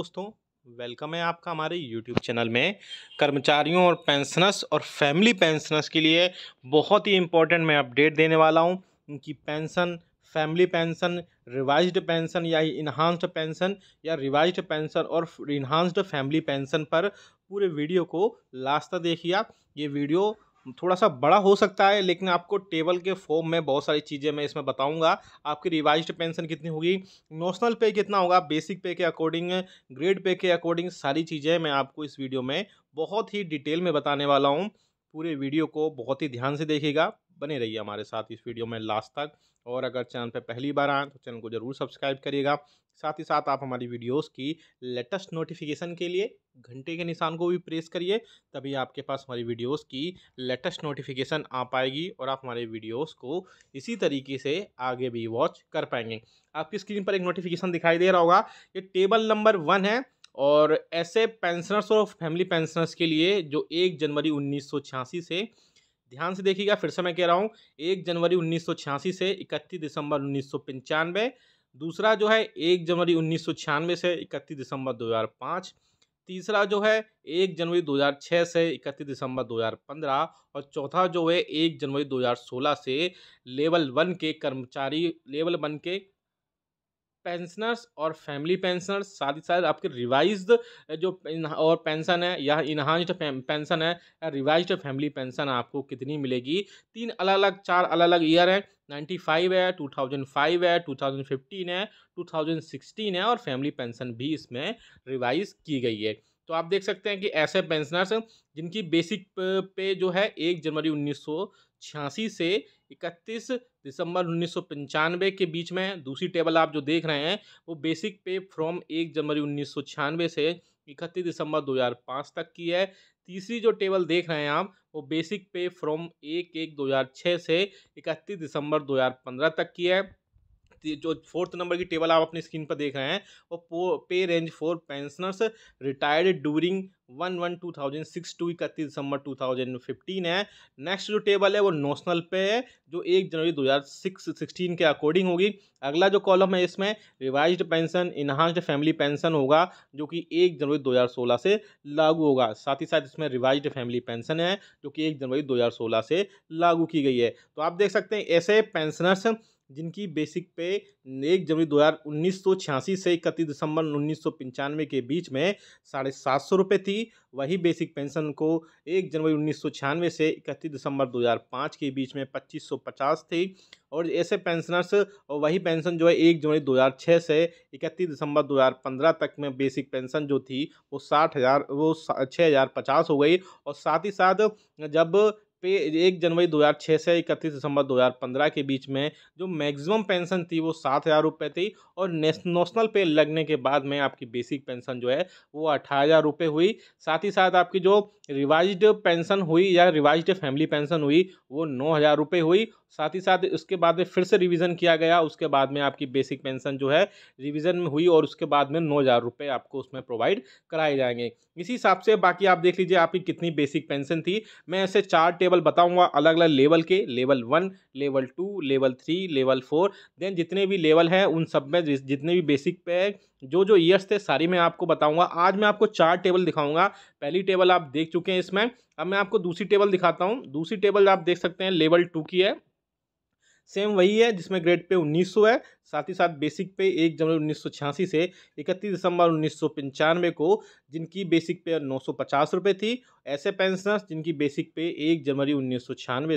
दोस्तों वेलकम है आपका हमारे यूट्यूब चैनल में कर्मचारियों और पेंशनर्स और फैमिली पेंशनर्स के लिए बहुत ही इंपॉर्टेंट मैं अपडेट देने वाला हूं उनकी pension family pension revised pension या इन्हांस्ड पेंशन या रिवाइज्ड पेंशन और इन्हांस्ड फैमिली पेंशन पर पूरे वीडियो को लास्ट तक देखिए आप ये वीडियो थोड़ा सा बड़ा हो सकता है लेकिन आपको टेबल के फॉर्म में बहुत सारी चीज़ें मैं इसमें बताऊंगा आपकी रिवाइज पेंशन कितनी होगी नोशनल पे कितना होगा बेसिक पे के अकॉर्डिंग ग्रेड पे के अकॉर्डिंग सारी चीज़ें मैं आपको इस वीडियो में बहुत ही डिटेल में बताने वाला हूँ पूरे वीडियो को बहुत ही ध्यान से देखेगा बने रहिए हमारे साथ इस वीडियो में लास्ट तक और अगर चैनल पर पहली बार आएँ तो चैनल को ज़रूर सब्सक्राइब करिएगा साथ ही साथ आप हमारी वीडियोस की लेटेस्ट नोटिफिकेशन के लिए घंटे के निशान को भी प्रेस करिए तभी आपके पास हमारी वीडियोस की लेटेस्ट नोटिफिकेशन आ पाएगी और आप हमारे वीडियोस को इसी तरीके से आगे भी वॉच कर पाएंगे आपकी स्क्रीन पर एक नोटिफिकेशन दिखाई दे रहा होगा ये टेबल नंबर वन है और ऐसे पेंशनर्स और फैमिली पेंशनर्स के लिए जो एक जनवरी उन्नीस से ध्यान से देखिएगा फिर से मैं कह रहा हूँ एक जनवरी उन्नीस से इकतीस दिसंबर उन्नीस दूसरा जो है एक जनवरी उन्नीस से इकतीस दिसंबर दो तीसरा जो है एक जनवरी 2006 से इकतीस दिसंबर 2015 और चौथा जो है एक जनवरी 2016 से लेवल वन के कर्मचारी लेवल वन के पेंशनर्स और फैमिली पेंशनर्स साथ ही साथ आपके रिवाइज जो और पेंशन है या इनहान पेंशन है या रिवाइज फैमिली पेंशन आपको कितनी मिलेगी तीन अलग अलग चार अलग अलग ईयर हैं नाइन्टी फाइव है टू थाउजेंड फाइव है टू थाउजेंड फिफ्टीन है टू थाउजेंड सिक्सटीन है और फैमिली पेंशन भी इसमें रिवाइज की गई है तो आप देख सकते हैं कि ऐसे पेंशनर्स जिनकी बेसिक पे जो है एक जनवरी उन्नीस से इकतीस दिसंबर उन्नीस के बीच में दूसरी टेबल आप जो देख रहे हैं वो बेसिक पे फ्रॉम एक जनवरी उन्नीस से इकतीस दिसंबर 2005 तक की है तीसरी जो टेबल देख रहे हैं आप वो बेसिक पे फ्रॉम एक एक 2006 से इकतीस दिसंबर 2015 तक की है जो फोर्थ नंबर की टेबल आप अपनी स्क्रीन पर देख रहे हैं वो pay range for pensioners retired during one one two thousand six to इकतीस दिसंबर टू थाउजेंड फिफ्टीन है नेक्स्ट जो टेबल है वो नोशनल पे है जो एक जनवरी दो हज़ार सिक्स सिक्सटीन के अकॉर्डिंग होगी अगला जो कॉलम है इसमें revise pension enhanced family pension होगा जो कि एक जनवरी दो हज़ार सोलह से लागू होगा साथ ही साथ इसमें रिवाइज फैमिली पेंशन है जो कि एक जनवरी दो हज़ार सोलह से लागू की गई है तो आप देख सकते हैं ऐसे पेंशनर्स जिनकी बेसिक पे एक जनवरी दो हज़ार उन्नीस से इकतीस दिसंबर उन्नीस के बीच में साढ़े सात सौ रुपये थी वही बेसिक पेंशन को एक जनवरी उन्नीस से इकतीस दिसंबर 2005 के बीच में 2550 थी और ऐसे पेंशनर्स और वही पेंशन जो है एक जनवरी 2006 से इकतीस दिसंबर 2015 तक में बेसिक पेंशन जो थी वो साठ हज़ार वो छः हज़ार पचास हो गई और साथ ही साथ जब पे एक जनवरी 2006 से इकतीस दिसंबर 2015 के बीच में जो मैक्सिमम पेंशन थी वो सात हज़ार रुपये थी और नेशनल पे लगने के बाद में आपकी बेसिक पेंशन जो है वो अठारह हज़ार रुपये हुई साथ ही साथ आपकी जो रिवाइज पेंशन हुई या रिवाइज फैमिली पेंशन हुई वो नौ हज़ार रुपये हुई साथ ही साथ उसके बाद में फिर से रिविज़न किया गया उसके बाद में आपकी बेसिक पेंशन जो है रिविज़न में हुई और उसके बाद में नौ हज़ार रुपये आपको उसमें प्रोवाइड कराए जाएंगे इसी हिसाब से बाकी आप देख लीजिए आपकी कितनी बेसिक पेंशन थी मैं ऐसे चार लेवल बताऊंगा अलग अलग लेवल के level one level two level three level four then जितने भी लेवल हैं उन सब में जितने भी बेसिक पे जो जो ईयर्स थे सारी मैं आपको बताऊंगा आज मैं आपको चार टेबल दिखाऊंगा पहली टेबल आप देख चुके हैं इसमें अब मैं आपको दूसरी टेबल दिखाता हूँ दूसरी टेबल आप देख सकते हैं लेवल टू की है सेम वही है जिसमें ग्रेड पे 1900 है साथ ही साथ बेसिक पे एक जनवरी उन्नीस से इकतीस दिसंबर उन्नीस को जिनकी बेसिक पे नौ सौ थी ऐसे पेंशनर्स जिनकी बेसिक पे एक जनवरी उन्नीस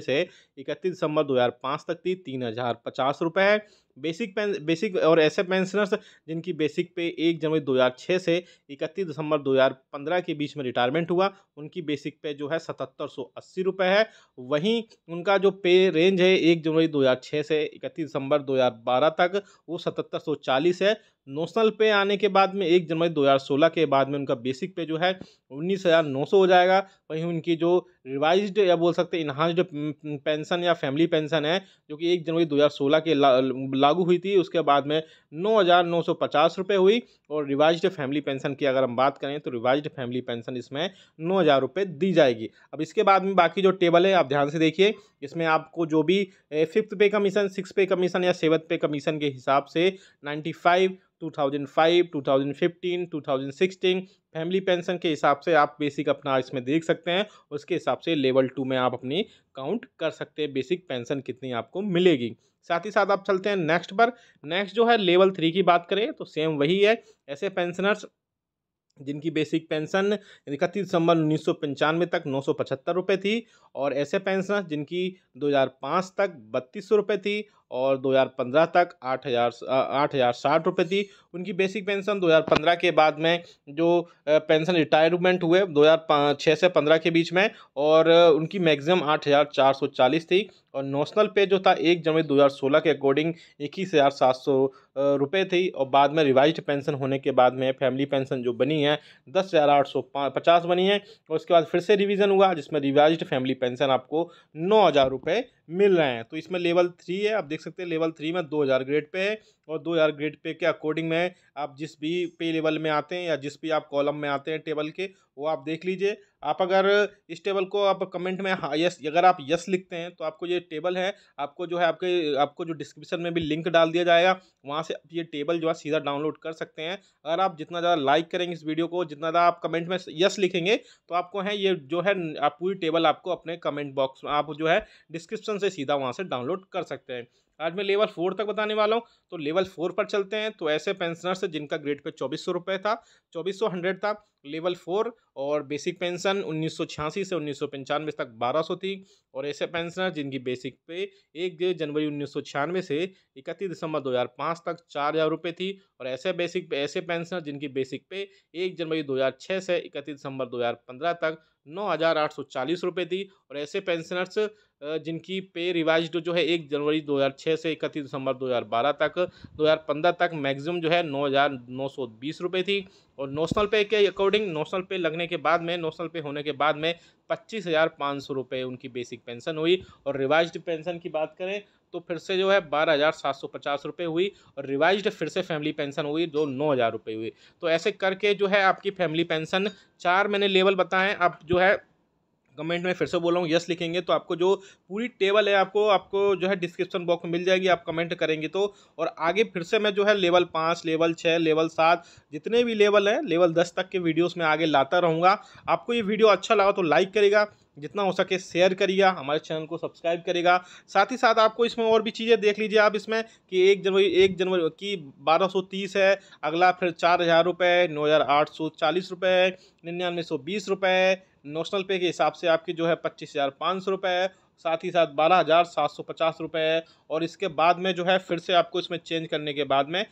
से इकतीस दिसंबर 2005 तक थी तीन हज़ार पचास रुपये है बेसिक पें बेसिक और ऐसे पेंशनर्स जिनकी बेसिक पे एक जनवरी 2006 से इकतीस दिसंबर 2015 के बीच में रिटायरमेंट हुआ उनकी बेसिक पे जो है सतहत्तर सौ अस्सी रुपये है वहीं उनका जो पे रेंज है एक जनवरी 2006 से इकतीस दिसंबर 2012 तक वो सतहत्तर सौ चालीस है नोशनल पे आने के बाद में एक जनवरी 2016 के बाद में उनका बेसिक पे जो है उन्नीस हज़ार नौ सौ हो जाएगा वहीं उनकी जो रिवाइज्ड या बोल सकते हैं इन्हांस्ड पेंशन या फैमिली पेंशन है जो कि एक जनवरी 2016 के ला, लागू हुई थी उसके बाद में नौ हज़ार नौ सौ पचास रुपये हुई और रिवाइज फैमिली पेंशन की अगर हम बात करें तो रिवाइज फैमिली पेंशन इसमें नौ हज़ार रुपये दी जाएगी अब इसके बाद में बाकी जो टेबल है आप ध्यान से देखिए इसमें आपको जो भी fifth pay commission six pay commission या सेवन्थ पे कमीशन के हिसाब से नाइन्टी फाइव 2005, 2015, 2016 फैमिली पेंशन के हिसाब से आप बेसिक अपना इसमें देख सकते हैं उसके हिसाब से लेवल टू में आप अपनी काउंट कर सकते हैं बेसिक पेंशन कितनी आपको मिलेगी साथ ही साथ आप चलते हैं नेक्स्ट पर नेक्स्ट जो है लेवल थ्री की बात करें तो सेम वही है ऐसे पेंशनर्स जिनकी बेसिक पेंशन इकतीस दिसंबर उन्नीस तक नौ सौ पचहत्तर रुपये थी और ऐसे पेंशनर्स जिनकी पाँच तक बत्तीस सौ रुपये थी और 2015 तक आठ हज़ार आठ हज़ार साठ रुपये थी उनकी बेसिक पेंशन 2015 के बाद में जो पेंशन रिटायरमेंट हुए 2006 से 15 के बीच में और उनकी मैक्सिमम आठ हज़ार चार सौ चालीस थी और नोशनल पे जो था एक जनवरी 2016 के अकॉर्डिंग इक्कीस हज़ार सात सौ रुपये थी और बाद में रिवाइज पेंशन होने के बाद में फैमिली पेंशन जो बनी है दस हज़ार आठ सौ पचास बनी है और उसके बाद फिर से रिवीजन हुआ जिसमें रिवाइज फैमिली पेंशन आपको नौ हज़ार रुपये मिल रहे हैं तो इसमें लेवल थ्री है आप देख सकते हैं लेवल थ्री में दो हज़ार ग्रेड पे है और दो हज़ार ग्रेड पे के अकॉर्डिंग में आप जिस भी पे लेवल में आते हैं या जिस भी आप कॉलम में आते हैं टेबल के वो आप देख लीजिए आप अगर इस टेबल को आप कमेंट में हाँ यस अगर आप यस लिखते हैं तो आपको ये टेबल है आपको जो है आपके आपको जो डिस्क्रिप्शन में भी लिंक डाल दिया जाएगा वहाँ से आप ये टेबल जो है सीधा डाउनलोड कर सकते हैं अगर आप जितना ज़्यादा लाइक करेंगे इस वीडियो को जितना ज़्यादा आप कमेंट में यस लिखेंगे तो आपको है ये जो है आप पूरी टेबल आपको अपने कमेंट बॉक्स में आप जो है डिस्क्रिप्शन से सीधा वहाँ से डाउनलोड कर सकते हैं आज मैं लेवल फोर तक बताने वाला हूँ तो लेवल फोर पर चलते हैं तो ऐसे पेंशनर्स जिनका ग्रेड पे चौबीस सौ रुपये था चौबीस सौ हंड्रेड था लेवल फोर और बेसिक पेंशन उन्नीस सौ छियासी से उन्नीस सौ पंचानवे तक बारह सौ थी और ऐसे पेंशनर जिनकी बेसिक पे एक जनवरी उन्नीस सौ छियानवे से इकतीस दिसंबर दो हज़ार पाँच तक चार हज़ार रुपये थी और ऐसे बेसिक पे ऐसे पेंशनर जिनकी बेसिक पे एक जनवरी दो हज़ार छः से इकतीस दिसंबर दो हज़ार पंद्रह तक नौ हज़ार आठ सौ चालीस रुपये थी और ऐसे पेंशनर्स जिनकी पे रिवाइज जो है एक जनवरी 2006 से इकतीस दिसंबर 2012 तक 2015 तक मैक्सिमम जो है नौ हज़ार नौ सौ बीस रुपये थी और नोशनल पे के अकॉर्डिंग नोशनल पे लगने के बाद में नोशनल पे होने के बाद में पच्चीस हज़ार पाँच सौ रुपये उनकी बेसिक पेंशन हुई और रिवाइज पेंशन की बात करें तो फिर से जो है बारह हज़ार सात सौ पचास रुपये हुई और रिवाइज फिर से फैमिली पेंशन हुई जो नौ हज़ार रुपये हुई तो ऐसे करके जो है आपकी फैमिली पेंशन चार मैंने लेवल बताएं आप जो है कमेंट में फिर से बोल रहा हूँ यस लिखेंगे तो आपको जो पूरी टेबल है आपको आपको जो है डिस्क्रिप्शन बॉक्स में मिल जाएगी आप कमेंट करेंगे तो और आगे फिर से मैं जो है लेवल पाँच लेवल छः लेवल सात जितने भी लेवल हैं लेवल दस तक के वीडियोस में आगे लाता रहूँगा आपको ये वीडियो अच्छा लगा तो लाइक करेगा जितना हो सके शेयर करिएगा हमारे चैनल को सब्सक्राइब करेगा साथ ही साथ आपको इसमें और भी चीज़ें देख लीजिए आप इसमें कि एक जनवरी एक जनवरी की 1230 है अगला फिर चार हज़ार रुपये नौ हज़ार आठ सौ चालीस रुपये निन्यानवे सौ बीस रुपये नोशनल पे के हिसाब से आपकी जो है पच्चीस हज़ार पाँच सौ रुपये है साथ ही साथ बारह हज़ार सात सौ पचास रुपये है और इसके बाद में जो है फिर से आपको इसमें चेंज करने के बाद में